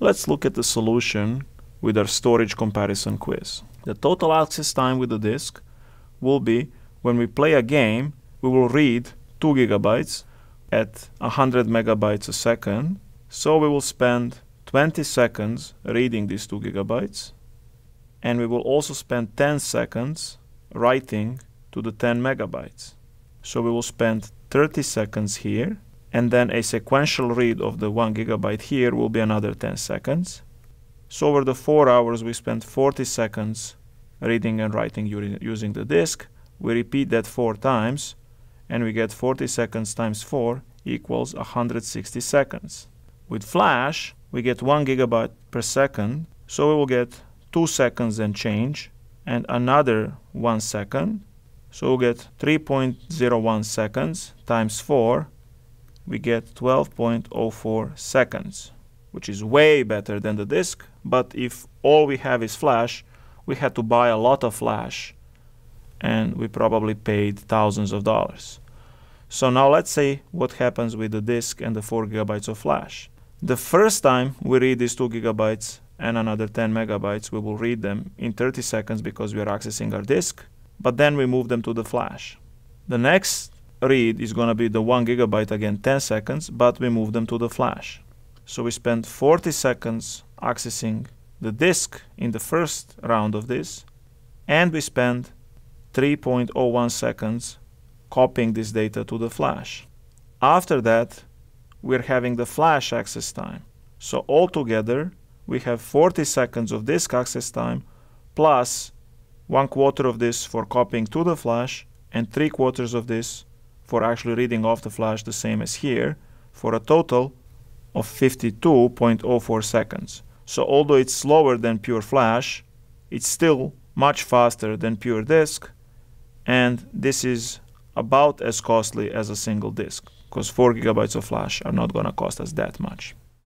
Let's look at the solution with our storage comparison quiz. The total access time with the disk will be when we play a game, we will read 2 gigabytes at 100 megabytes a second. So we will spend 20 seconds reading these 2 gigabytes and we will also spend 10 seconds writing to the 10 megabytes. So we will spend 30 seconds here and then a sequential read of the 1 gigabyte here will be another 10 seconds. So over the 4 hours we spent 40 seconds reading and writing using the disk. We repeat that 4 times and we get 40 seconds times 4 equals 160 seconds. With flash we get 1 gigabyte per second so we will get 2 seconds and change and another 1 second so we'll get 3.01 seconds times 4 we get 12.04 seconds, which is way better than the disk, but if all we have is flash, we had to buy a lot of flash and we probably paid thousands of dollars. So now let's see what happens with the disk and the 4 gigabytes of flash. The first time we read these 2 gigabytes and another 10 megabytes, we will read them in 30 seconds because we are accessing our disk, but then we move them to the flash. The next read is going to be the 1 gigabyte again 10 seconds but we move them to the flash so we spend 40 seconds accessing the disk in the first round of this and we spend 3.01 seconds copying this data to the flash after that we're having the flash access time so altogether we have 40 seconds of disk access time plus one quarter of this for copying to the flash and three quarters of this for actually reading off the flash the same as here for a total of 52.04 seconds. So although it's slower than pure flash, it's still much faster than pure disk and this is about as costly as a single disk because 4 gigabytes of flash are not going to cost us that much.